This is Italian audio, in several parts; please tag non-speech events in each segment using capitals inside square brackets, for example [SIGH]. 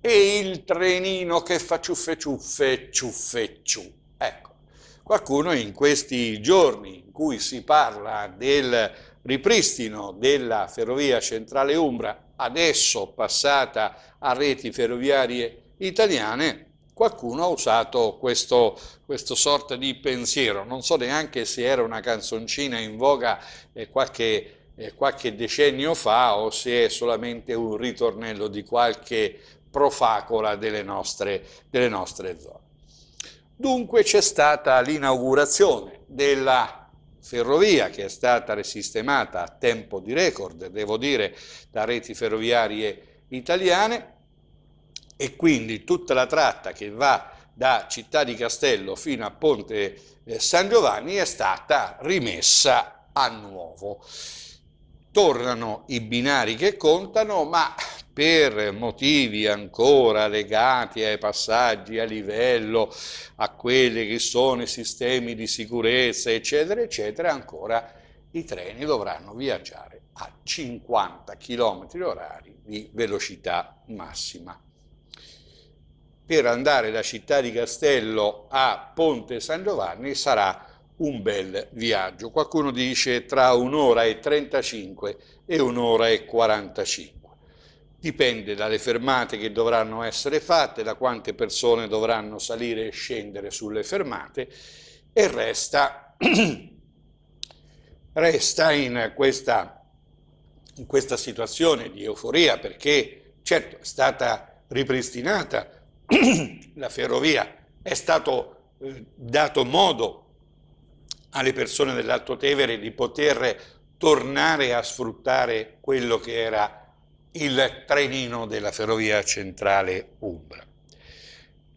e il trenino che fa ciuffe ciuffe ciuffe ciù. Ecco, qualcuno in questi giorni in cui si parla del ripristino della ferrovia centrale Umbra, adesso passata a reti ferroviarie italiane, qualcuno ha usato questo, questo sorta di pensiero. Non so neanche se era una canzoncina in voga eh, qualche, eh, qualche decennio fa o se è solamente un ritornello di qualche profacola delle nostre, delle nostre zone. Dunque c'è stata l'inaugurazione della ferrovia che è stata risistemata a tempo di record, devo dire, da reti ferroviarie italiane e quindi tutta la tratta che va da Città di Castello fino a Ponte eh, San Giovanni è stata rimessa a nuovo. Tornano i binari che contano, ma per motivi ancora legati ai passaggi a livello, a quelli che sono i sistemi di sicurezza, eccetera, eccetera, ancora i treni dovranno viaggiare a 50 km orari di velocità massima. Per andare da Città di Castello a Ponte San Giovanni sarà un bel viaggio. Qualcuno dice tra un'ora e 35 e un'ora e 45 dipende dalle fermate che dovranno essere fatte, da quante persone dovranno salire e scendere sulle fermate e resta, [CLEARS THROAT] resta in, questa, in questa situazione di euforia perché certo è stata ripristinata [CLEARS THROAT] la ferrovia, è stato eh, dato modo alle persone dell'Alto Tevere di poter tornare a sfruttare quello che era il trenino della ferrovia centrale Umbra.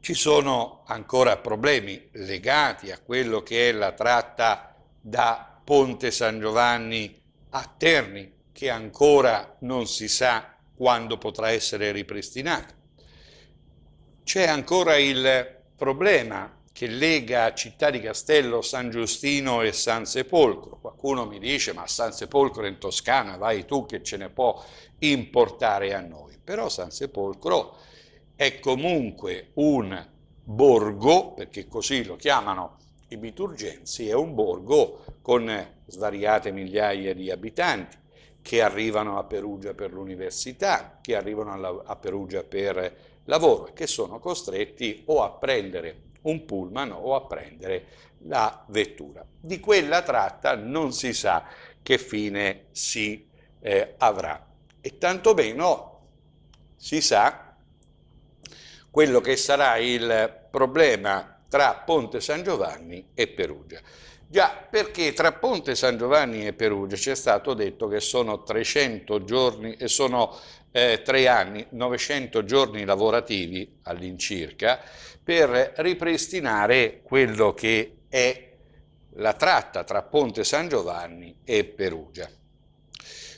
Ci sono ancora problemi legati a quello che è la tratta da Ponte San Giovanni a Terni, che ancora non si sa quando potrà essere ripristinata. C'è ancora il problema che lega Città di Castello, San Giustino e San Sepolcro. Qualcuno mi dice, ma San Sepolcro è in Toscana, vai tu che ce ne può importare a noi. Però San Sepolcro è comunque un borgo, perché così lo chiamano i Biturgensi, è un borgo con svariate migliaia di abitanti che arrivano a Perugia per l'università, che arrivano a Perugia per lavoro e che sono costretti o a prendere un pullman o a prendere la vettura. Di quella tratta non si sa che fine si eh, avrà e tantomeno si sa quello che sarà il problema tra Ponte San Giovanni e Perugia. Già, perché tra Ponte San Giovanni e Perugia ci è stato detto che sono 300 giorni e sono eh, tre anni, 900 giorni lavorativi all'incirca, per ripristinare quello che è la tratta tra Ponte San Giovanni e Perugia.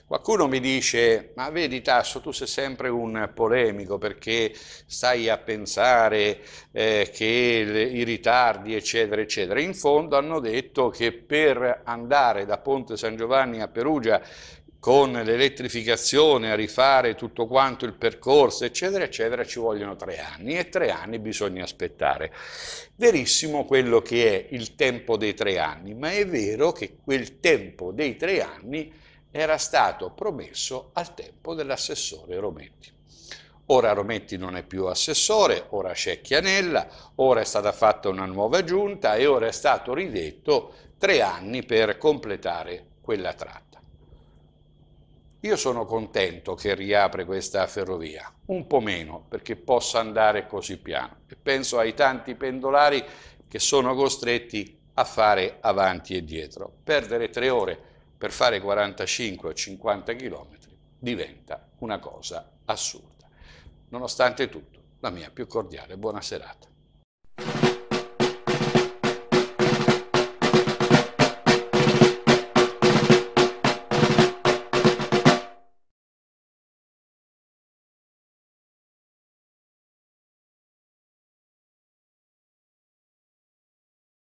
Qualcuno mi dice, ma vedi Tasso, tu sei sempre un polemico perché stai a pensare eh, che le, i ritardi, eccetera, eccetera. In fondo hanno detto che per andare da Ponte San Giovanni a Perugia, con l'elettrificazione a rifare tutto quanto il percorso, eccetera, eccetera, ci vogliono tre anni e tre anni bisogna aspettare. Verissimo quello che è il tempo dei tre anni, ma è vero che quel tempo dei tre anni era stato promesso al tempo dell'assessore Rometti. Ora Rometti non è più assessore, ora c'è Chianella, ora è stata fatta una nuova giunta e ora è stato ridetto tre anni per completare quella tratta. Io sono contento che riapre questa ferrovia, un po' meno perché possa andare così piano e penso ai tanti pendolari che sono costretti a fare avanti e dietro. Perdere tre ore per fare 45 o 50 chilometri diventa una cosa assurda. Nonostante tutto, la mia più cordiale buona serata.